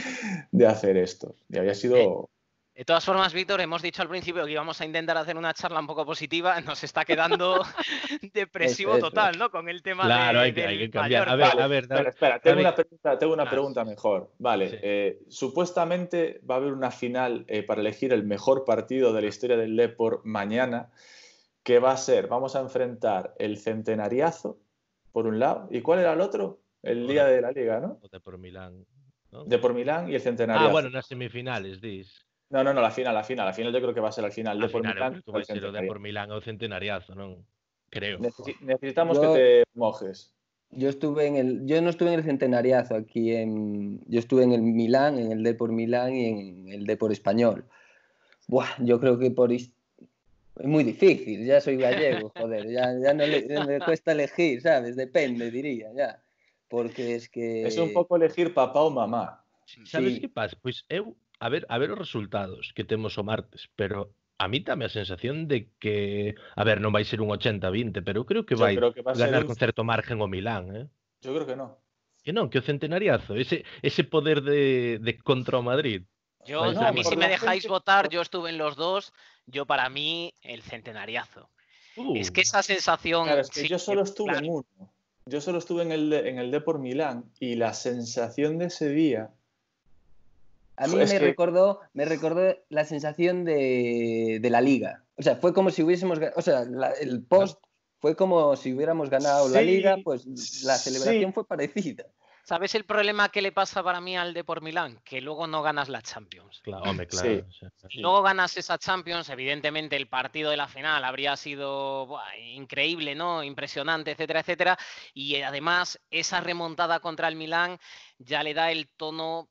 de hacer esto. Y había sido de todas formas, Víctor, hemos dicho al principio que íbamos a intentar hacer una charla un poco positiva. Nos está quedando depresivo total, ¿no? Con el tema de, hay que, hay que cambiar. A ver, a ver. Espera, Tengo, una pregunta, ah. mejor. Vale. Eh, supuestamente va a haber una final eh, para elegir el mejor partido de la historia del Lepor mañana, ¿Qué va a ser, vamos a enfrentar el centenariazo, por un lado. ¿Y cuál era el otro? El día de la liga, ¿no? De por Milán. De por Milán y el ah, centenariazo. Ah, bueno, en semifinales, dices. No, no, no, la final, la final. La final yo creo que va a ser la final ah, de por Milán. Pues tú vas de por Milán o centenariazo, ¿no? Creo. necesitamos que te mojes. Yo estuve en el. Yo no estuve en el centenariazo aquí en. Yo estuve en el Milán, en el de por Milán y en el de por Español. Buah, yo creo que por es muy difícil, ya soy gallego, joder, ya, ya no me cuesta elegir, ¿sabes? Depende, diría, ya. Porque es que... Es un poco elegir papá o mamá. ¿Sabes sí. pasa? Pues eu a ver, a ver os resultados que tenemos o martes, pero a mí también a sensación de que, a ver, no vais a ser un 80-20, pero creo que vai, a ganar con cierto margen o Milán, eh. Yo creo que no. Que non, que o centenariazo, ese, ese poder de, de contra Madrid. Yo, a mí si me dejáis votar, yo estuve en los dos, yo para mí el centenariazo. es que uh. esa sensación... Claro, que yo solo estuve en uno. Yo solo estuve en el, en el Depor Milán y la sensación de ese día a mí me, recordó, me recordó la sensación de, de, la liga. O sea, fue como si hubiésemos O sea, el post fue como si hubiéramos ganado la liga, pues la celebración fue parecida. ¿Sabes el problema que le pasa para mí al de Milán? Que luego no ganas la Champions. Claro, hombre, claro. luego ganas esa Champions, evidentemente el partido de la final habría sido increíble, ¿no? Impresionante, etcétera, etcétera. Y además esa remontada contra el Milán ya le da el tono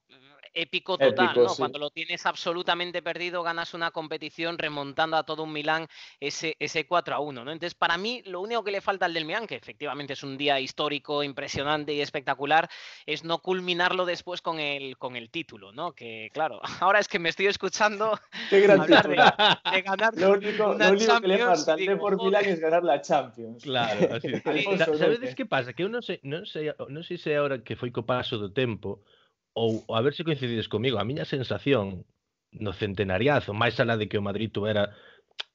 épico total, ¿no? Cuando lo tienes absolutamente perdido, ganas una competición remontando a todo un Milán ese, ese 4 a 1, ¿no? Entonces, para mí, lo único que le falta al del Milán, que efectivamente es un día histórico, impresionante y espectacular, es no culminarlo después con el, con el título, ¿no? Que, claro, ahora es que me estoy escuchando Qué gran de, ganar Lo único, lo único que le falta al por Milán es ganar la Champions. Claro, así ¿Sabes qué pasa? Que uno no sé no sé sé que fue copaso de tempo, ou a ver se coincidides comigo, a miña sensación no centenariazo, máis alá de que o Madrid tuvera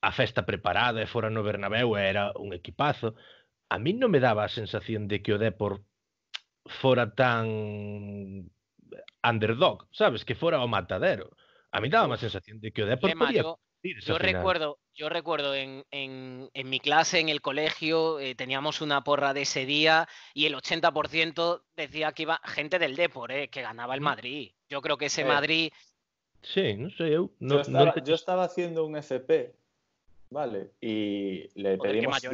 a festa preparada e fora no Bernabéu e era un equipazo, a mí non me daba a sensación de que o Depor fora tan underdog, sabes, que fora o matadero. A mí daba a sensación de que o Depor podía... Mario, yo recuerdo, yo recuerdo en, mi clase, en el colegio, eh, teníamos una porra de ese día y el 80% decía que iba gente del Depor, eh, que ganaba el Madrid. Yo creo que ese eh, Madrid. Sí, no sé, yo. estaba, haciendo un FP, ¿vale? Y le pedimos qué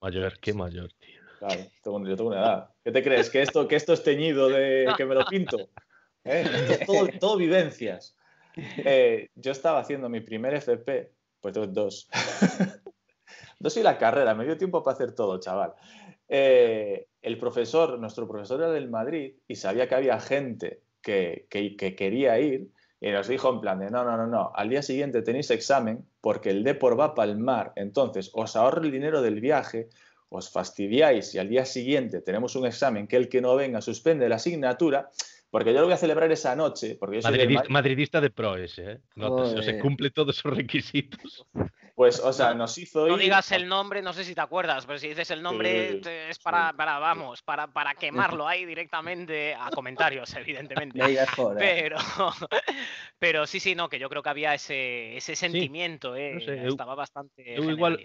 mayor Qué mayor, qué tío. Claro, yo tengo una edad. ¿Qué te crees? ¿Que esto, que esto es teñido de que me lo pinto? todo, todo vivencias. Eh, yo estaba haciendo mi primer FP, pues dos. dos y la carrera, me dio tiempo para hacer todo, chaval. Eh, el profesor, nuestro profesor era del Madrid y sabía que había gente que, quería ir y nos dijo en plan de no, no, no, no, al día siguiente tenéis examen porque el Depor va a palmar, entonces os ahorro el dinero del viaje, os fastidiáis y al día siguiente tenemos un examen que el que no venga suspende la asignatura porque yo lo voy a celebrar esa noche. Madridista, de pro ese, ¿eh? No, se cumple todos esos requisitos. Pues, o sea, nos hizo. No digas el nombre, no sé si te acuerdas, pero si dices el nombre es para, vamos, para, para, quemarlo ahí directamente a comentarios, evidentemente. pero, sí, sí, no, que yo creo que había ese, ese sentimiento, eh, estaba bastante. igual,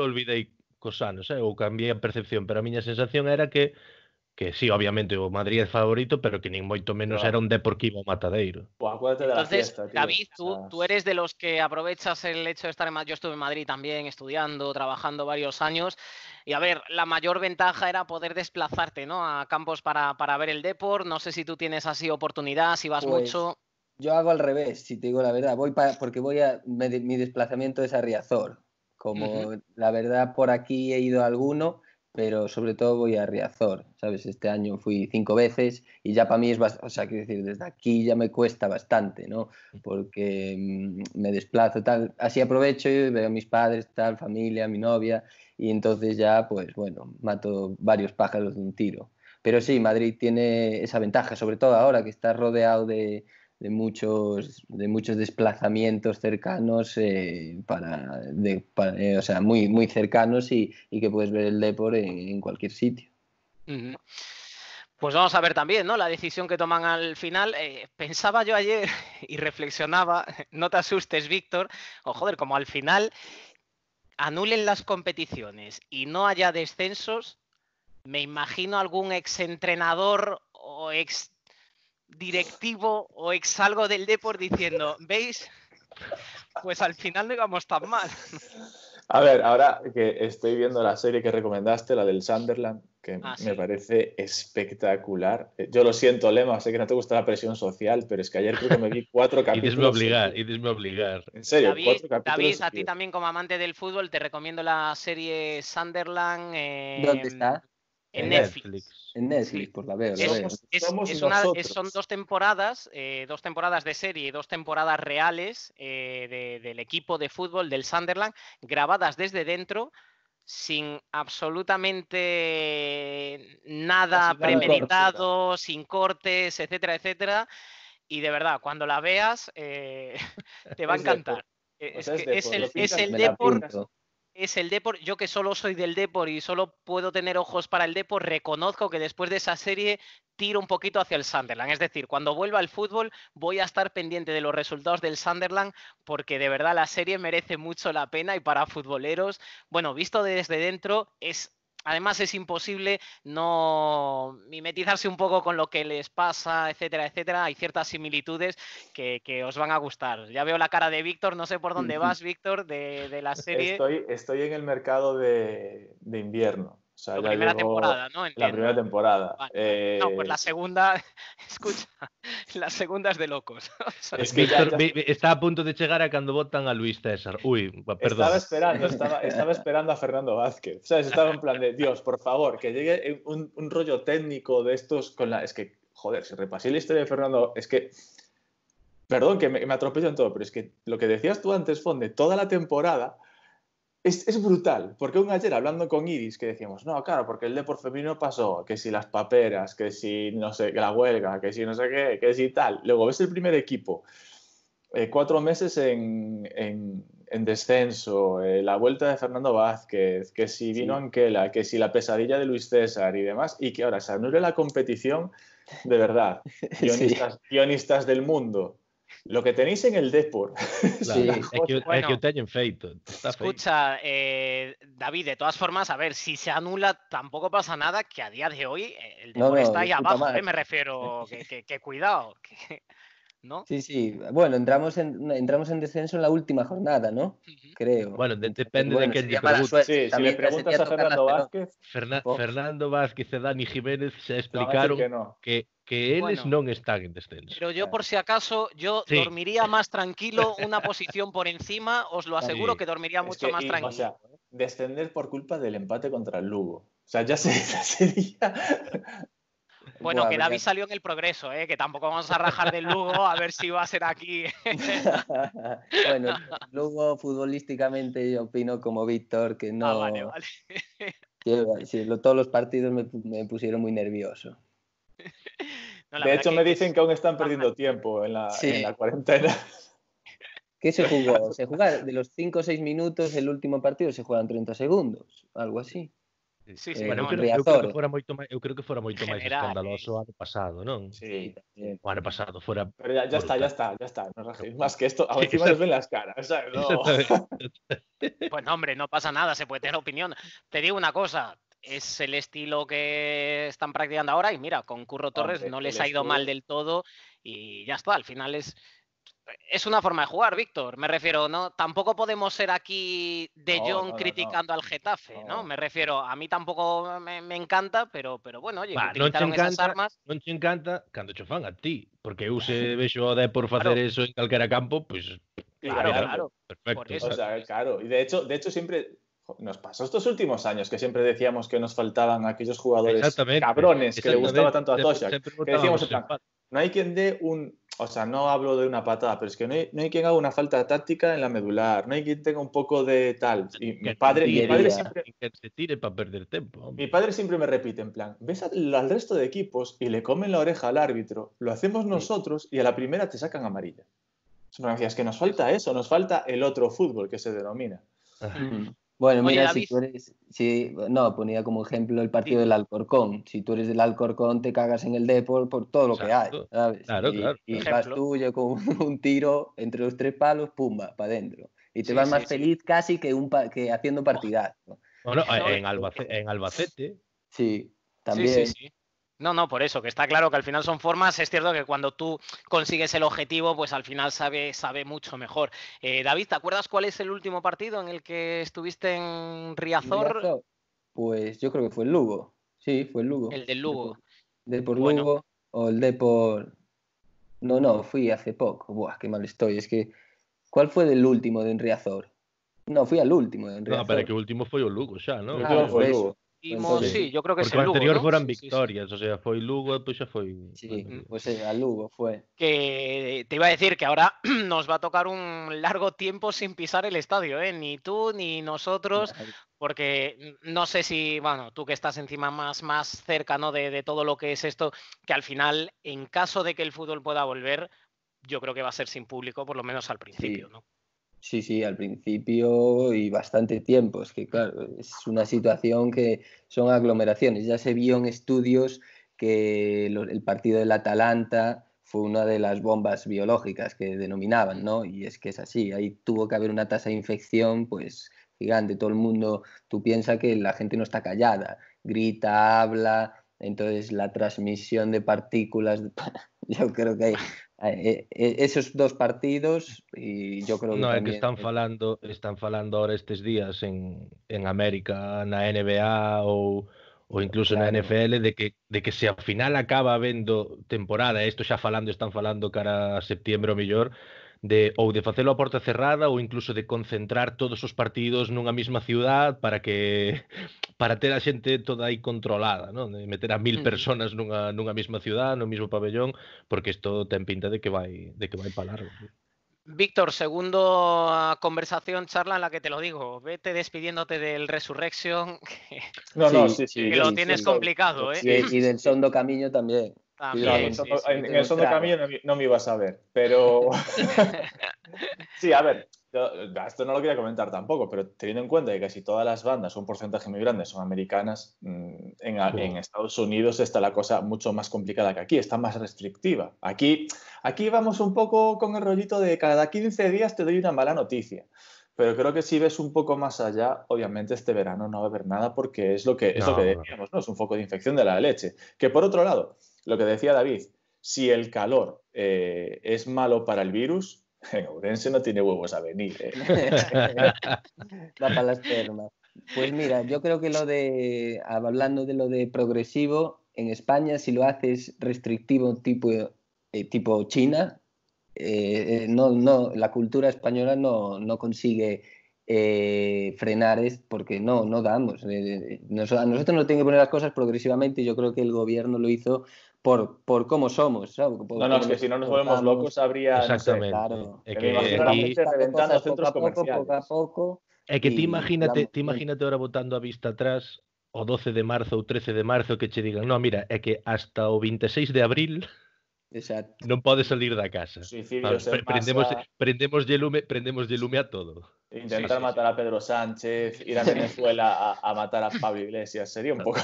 olvidé igual cosas, no eh, sé, o cambié percepción, pero a sensación era que que sí, obviamente Madrid es favorito, pero que ni mucho menos era un Deportivo Matadeiro. Pues Entonces, fiesta, David, tú, eres de los que aprovechas el hecho de estar en Madrid. Yo estuve en Madrid también estudiando, trabajando varios años. Y a ver, la mayor ventaja era poder desplazarte ¿no? a campos para, para ver el deporte. No sé si tú tienes así oportunidad, si vas pues, mucho. Yo hago al revés, si te digo la verdad. Voy porque voy a, mi desplazamiento es a Riazor. Como la verdad por aquí he ido a alguno pero sobre todo voy a Riazor, ¿sabes? Este año fui cinco veces y ya para mí es bastante, o sea, quiero decir, desde aquí ya me cuesta bastante, ¿no? Porque mm, me desplazo, tal, así aprovecho y veo a mis padres, tal, familia, mi novia, y entonces ya, pues bueno, mato varios pájaros de un tiro. Pero sí, Madrid tiene esa ventaja, sobre todo ahora que está rodeado de, de muchos, de muchos desplazamientos cercanos, eh, para, eh, o sea, muy, muy cercanos y, que puedes ver el Depor en, cualquier sitio. Pues vamos a ver también, ¿no? La decisión que toman al final. Eh, pensaba yo ayer y reflexionaba, no te asustes, Víctor, o joder, como al final anulen las competiciones y no haya descensos, me imagino algún exentrenador o ex directivo o ex algo del deporte diciendo, ¿veis? Pues al final no íbamos tan mal. A ver, ahora que estoy viendo la serie que recomendaste, la del Sunderland, que ah, me parece espectacular. Yo lo siento, Lema, sé que no te gusta la presión social, pero es que ayer creo que me vi cuatro capítulos. y disme obligar, y me obligar. En serio, David, a ti también como amante del fútbol, te recomiendo la serie Sunderland. Eh, ¿Dónde está? En Netflix. En Netflix, pues la veo. son dos temporadas, eh, dos temporadas de serie y dos temporadas reales eh, del equipo de fútbol del Sunderland, grabadas desde dentro, sin absolutamente nada premeditado, sin cortes, etcétera, etcétera. Y de verdad, cuando la veas, eh, te va a encantar. Es, el, es el deporte es el Depor. Yo que solo soy del Depor y solo puedo tener ojos para el Depor, reconozco que después de esa serie tiro un poquito hacia el Sunderland. Es decir, cuando vuelva al fútbol voy a estar pendiente de los resultados del Sunderland porque de verdad la serie merece mucho la pena y para futboleros, bueno, visto desde dentro es Además es imposible no mimetizarse un poco con lo que les pasa, etcétera, etcétera. Hay ciertas similitudes que, os van a gustar. Ya veo la cara de Víctor, no sé por dónde vas, Víctor, de, la serie. Estoy, en el mercado de invierno. O sea, la primera temporada, ¿no? La primera temporada. No, pues eh, la segunda, escucha, la segunda es de locos. está a punto de llegar a cuando votan a Luis César. Uy, pues perdón. Estaba esperando, estaba, estaba esperando a Fernando Vázquez. sea, Estaba en plan de, Dios, por favor, que llegue un, un rollo técnico de estos con la... Es que, joder, si repasé la historia de Fernando, es que... Perdón que me, me atropello en todo, pero es que lo que decías tú antes, Fonde, toda la temporada es, brutal, porque un ayer hablando con Iris, que decíamos, no, claro, porque el deporte femenino pasó, que si las paperas, que si no sé, la huelga, que si no sé qué, que si tal. Luego ves el primer equipo, eh, cuatro meses en, descenso, eh, la vuelta de Fernando Vázquez, que si vino Anquela, que si la pesadilla de Luis César y demás, y que ahora se anule la competición de verdad. Guionistas, guionistas del mundo, lo que tenéis en el dashboard. sí, es que, bueno, es en Escucha, eh, David, de todas formas, a ver, si se anula tampoco pasa nada, que a día de hoy eh, el Deport está ahí abajo, eh, me refiero, que, cuidado. ¿No? Sí, sí. Bueno, entramos en, entramos en descenso en la última jornada, ¿no? Creo. Bueno, depende de qué le preguntes. Sí, si le preguntas a Fernando Vázquez. Fernando Vázquez y Dani Jiménez se explicaron que, que él es non está en Pero yo ah. por si acaso, yo dormiría más tranquilo una posición por encima, os lo aseguro que dormiría mucho más tranquilo. O sea, ¿eh? descender por culpa del empate contra el Lugo. O sea, ya sería... Bueno, que David salió en el progreso, ¿eh? que tampoco vamos a rajar del Lugo, a ver si va a ser aquí. bueno, Lugo futbolísticamente yo opino como Víctor, que ah, no... vale, vale. todos los partidos me pusieron muy nervioso. de hecho, me dicen que aún están perdiendo tiempo en la, en la cuarentena. ¿Qué se jugó? Se juega de los 5 o 6 minutos del último partido, se juegan 30 segundos, algo así. Sí, sí, eh, bueno, creo que fuera mucho más creo que escandaloso ano pasado, ¿no? Sí, O pasado fuera. Pero ya, está, ya está, ya está, no más que esto, a encima ven las caras, pues no, hombre, no pasa nada, se puede tener opinión. Te digo una cosa, es el estilo que están practicando ahora y mira, con Curro Torres no les ha ido mal del todo y ya está, al final es... Es una forma de jugar, Víctor. Me refiero, no, tampoco podemos ser aquí de John criticando al Getafe, no. Me refiero, a mí tampoco me, encanta, pero, pero bueno, oye, bah, utilizaron encanta, esas armas. No te encanta cuando te a ti, porque use vexo de por hacer eso en cualquier campo, pues Claro, claro. Perfecto. O sea, claro. Y de hecho, de hecho siempre nos pasó estos últimos años que siempre decíamos que nos faltaban aquellos jugadores cabrones que le gustaba tanto a Toshak. decíamos, en no hay quien dé un. O sea, no hablo de una patada, pero es que no hay, no quien haga una falta táctica en la medular, no hay quien tenga un poco de tal. Y mi padre, mi padre siempre. Que se para perder tiempo. Mi padre siempre me repite, en plan, ves al, resto de equipos y le comen la oreja al árbitro, lo hacemos nosotros y a la primera te sacan amarilla. Es que nos falta eso, nos falta el otro fútbol que se denomina. Bueno, mira, si tú eres, si, no, ponía como ejemplo el partido del Alcorcón. Si tú eres del Alcorcón, te cagas en el Depor por todo lo que hay. Claro, y, claro. Y vas tuyo con un tiro entre los tres palos, pumba, para adentro. Y te vas más feliz casi que, un que haciendo partidazo. Bueno, en, Albacete. Sí, también. No, no, por eso, que está claro que al final son formas. Es cierto que cuando tú consigues el objetivo, pues al final sabe, mucho mejor. Eh, David, ¿te acuerdas cuál es el último partido en el que estuviste en Riazor? Pues yo creo que fue el Lugo. Sí, fue el Lugo. El del Lugo. ¿El por Lugo o el de por…? No, no, fui hace poco. Buah, qué mal estoy. Es que. ¿Cuál fue el último de Riazor? No, fui al último de Riazor. No, pero que último fue el Lugo ya, ¿no? fue el pues, Lugo sí, yo creo que Porque el anterior fueron victorias, o sea, fue Lugo después ya fue Sí, pues, eh, a Lugo fue... Que eh, te iba a decir que ahora nos va a tocar un largo tiempo sin pisar el estadio, ¿eh? Ni tú ni nosotros, porque no sé si, bueno, tú que estás encima más, más cerca de, todo lo que es esto, que al final, en caso de que el fútbol pueda volver, yo creo que va a ser sin público, por lo menos al principio, ¿no? Sí, sí, al principio y bastante tiempo. Es que, claro, es una situación que son aglomeraciones. Ya se vio en estudios que el partido de la Atalanta fue una de las bombas biológicas que denominaban, ¿no? Y es que es así, ahí tuvo que haber una tasa de infección, pues gigante, todo el mundo, tú piensas que la gente no está callada, grita, habla, entonces la transmisión de partículas, yo creo que hay Eh, eh, eh, esos dos partidos e yo creo que No, también... é que están falando, están falando ahora estes días en, en América, na NBA ou ou incluso claro. na NFL de que de que se ao final acaba vendo temporada, isto xa falando, están falando cara a septiembre o mellor, de ou de facelo a porta cerrada ou incluso de concentrar todos os partidos nunha mesma ciudad para que para ter a xente toda aí controlada, non? De meter a mil personas nunha, nunha mesma ciudad, no mesmo pabellón, porque isto ten pinta de que vai de que vai para largo. Víctor, segundo conversación, charla en la que te lo digo. Vete despidiéndote del Resurrection, que, no, no, sí, sí, que sí, lo tienes complicado. ¿eh? Y, del segundo Camiño también. en, el camino no, me ibas a ver, pero. sí, a ver, esto no lo quería comentar tampoco, pero teniendo en cuenta que casi todas las bandas, un porcentaje muy grande, son americanas, mm, en, Estados Unidos está la cosa mucho más complicada que aquí, está más restrictiva. Aquí, aquí vamos un poco con el rollito de cada 15 días te doy una mala noticia. Pero creo que si ves un poco más allá, obviamente este verano no va a haber nada porque es lo que, es decíamos, Es un foco de infección de la leche. Que por otro lado, lo que decía David, si el calor eh, es malo para el virus, en Ourense no tiene huevos a venir. Eh. las Pues mira, yo creo que lo de, hablando de lo de progresivo, en España si lo haces restrictivo tipo, eh, tipo China, no, no, la cultura española no, consigue frenar es porque no, no damos. a nosotros nos tienen que poner las cosas progresivamente. Yo creo que el gobierno lo hizo por, por cómo somos. ¿sabes? no, no, es que si no nos volvemos locos habría... Exactamente. No Es que centros comerciales. que te imagínate, te ahora votando a vista atrás o 12 de marzo o 13 de marzo que te digan, no, mira, es que hasta o 26 de abril no puede salir de casa. prendemos, prendemos a todo. Intentar matar a Pedro Sánchez, ir a Venezuela a, matar a Pablo Iglesias, sería un poco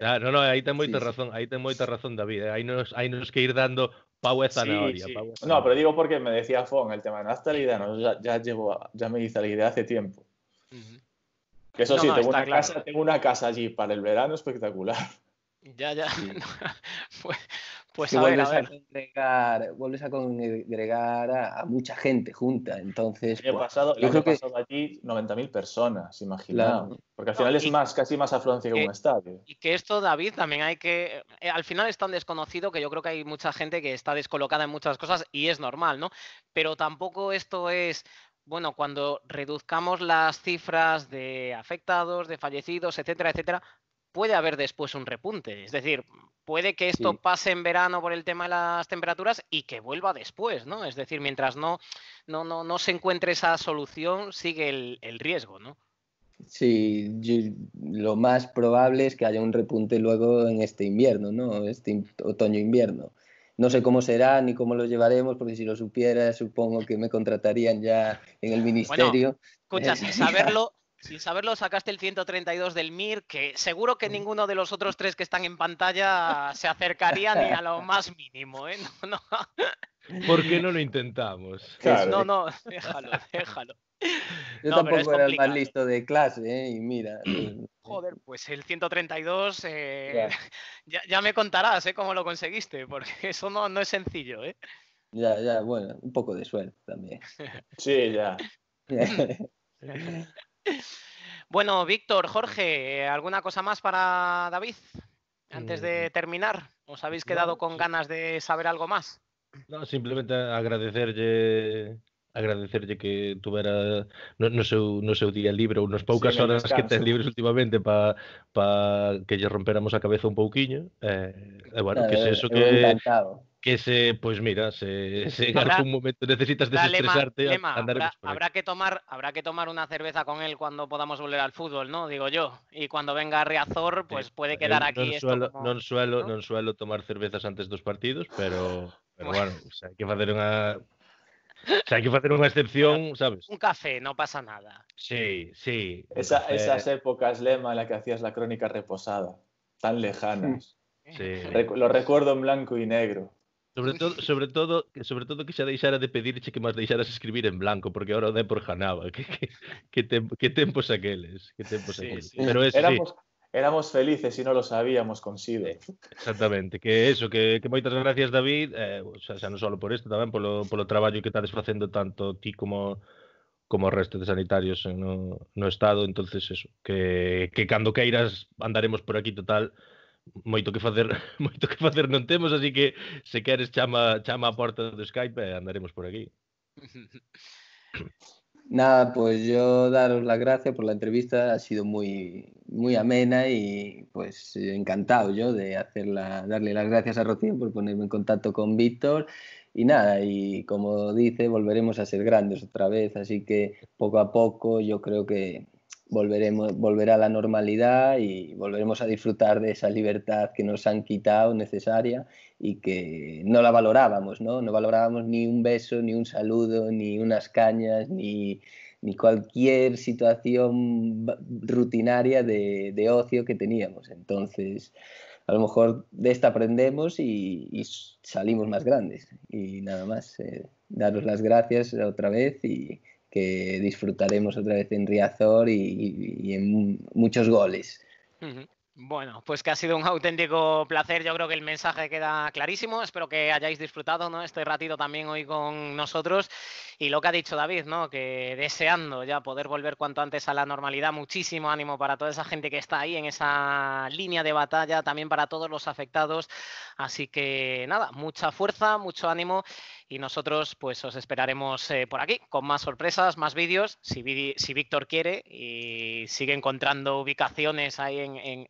ah, no, no, ahí ten moita razón, aí ten moita razón, David. Eh. ahí nos, aí que ir dando Pau e zanahoria. no, pero digo porque me decía Fon el tema de natalidad, ya, ya me hice la idea hace tiempo. Que eso sí, tengo, una casa, tengo una casa allí para el verano espectacular. Ya, ya. pues, Pues a vuelves, a congregar, a mucha gente junta. Entonces, pues, pasado, yo creo que... allí 90.000 personas, imaginaos. Porque al final es más, casi más afluencia que, un estadio. Y que esto, David, también hay que. Eh, al final es tan desconocido que yo creo que hay mucha gente que está descolocada en muchas cosas y es normal, ¿no? Pero tampoco esto es bueno, cuando reduzcamos las cifras de afectados, de fallecidos, etcétera, etcétera, puede haber después un repunte. Es decir, puede que esto pase en verano por el tema de las temperaturas y que vuelva después, ¿no? Es decir, mientras no, no, no, no se encuentre esa solución, sigue el, riesgo, ¿no? Sí, lo más probable es que haya un repunte luego en este invierno, ¿no? Este otoño-invierno. No sé cómo será ni cómo lo llevaremos, porque si lo supiera, supongo que me contratarían ya en el ministerio. Bueno, escucha, sin saberlo, sin saberlo, sacaste el 132 del MIR, que seguro que ninguno de los otros tres que están en pantalla se acercaría ni a lo más mínimo. ¿eh? ¿Por qué no lo intentamos? Pues no, no, déjalo, déjalo. Yo tampoco era el más ¿eh? listo de clase, ¿eh? y mira. Eh, Joder, pues el 132, eh, ya, me contarás ¿eh? cómo lo conseguiste, porque eso no, no es sencillo. ¿eh? Ya, ya, bueno, un poco de suerte también. sí, ya. Bueno, Víctor, Jorge, ¿alguna cosa más para David? Antes eh, de eh, terminar, ¿os habéis quedado con ganas de saber algo más? No, simplemente agradecerle que tuviera no, no, seu, no seu día libre horas que ten libres últimamente para que lle romperamos a cabeza un poquillo. Eh, bueno, que eso que, que se, pues mira, se, se momento, necesitas desestresarte. habrá, que tomar, habrá que tomar una cerveza con él cuando podamos volver al fútbol, ¿no? Digo yo. Y cuando venga Riazor, pues puede quedar aquí. suelo, ¿no? suelo tomar cervezas antes de dos partidos, pero, bueno, que hacer una hay que hacer una excepción, ¿sabes? Un café, no pasa nada. Sí, sí. esas épocas, Lema, en la que hacías la crónica reposada, tan lejanas. lo recuerdo en blanco y negro. Sobre todo, sobre todo, que sobre todo que xa deixara de pedirche que máis deixaras escribir en blanco, porque ahora o de por janaba, que que que, tem, que tempos aqueles, que tempos sí, aqueles. Sí. Pero es, éramos, sí. éramos felices e non lo sabíamos consigo. Exactamente, que eso, que que moitas gracias David, eh, xa, xa non só por isto, tamén polo polo traballo que estás facendo tanto ti como como o resto de sanitarios no, no estado, entonces eso, que, que cando queiras andaremos por aquí total, moito que hacer moito que así que se queres chama chama a porta do Skype e andaremos por aquí. Nada, pues yo daros las gracias por la entrevista, ha sido muy, muy amena y pues encantado yo de hacerla, darle las gracias a Rocío por ponerme en contacto con Víctor y nada, y como dice, volveremos a ser grandes otra vez, así que poco a poco yo creo que volveremos, volverá a la normalidad y volveremos a disfrutar de esa libertad que nos han quitado necesaria y que no la valorábamos, ¿no? No valorábamos ni un beso, ni un saludo, ni unas cañas, ni, ni cualquier situación rutinaria de, de, ocio que teníamos. Entonces, a lo mejor de esta aprendemos y, salimos más grandes. Y nada más, eh, daros las gracias otra vez y que disfrutaremos otra vez en Riazor y, y en muchos goles. Bueno, pues que ha sido un auténtico placer. Yo creo que el mensaje queda clarísimo. Espero que hayáis disfrutado ¿no? este ratito también hoy con nosotros. Y lo que ha dicho David, ¿no? Que deseando ya poder volver cuanto antes a la normalidad, muchísimo ánimo para toda esa gente que está ahí en esa línea de batalla, también para todos los afectados. Así que nada, mucha fuerza, mucho ánimo y nosotros pues os esperaremos eh, por aquí con más sorpresas, más vídeos, si, si Víctor quiere y sigue encontrando ubicaciones ahí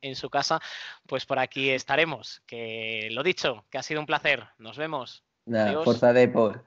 en, su casa, pues por aquí estaremos. Que lo dicho, que ha sido un placer. Nos vemos. Nada, fuerza de por.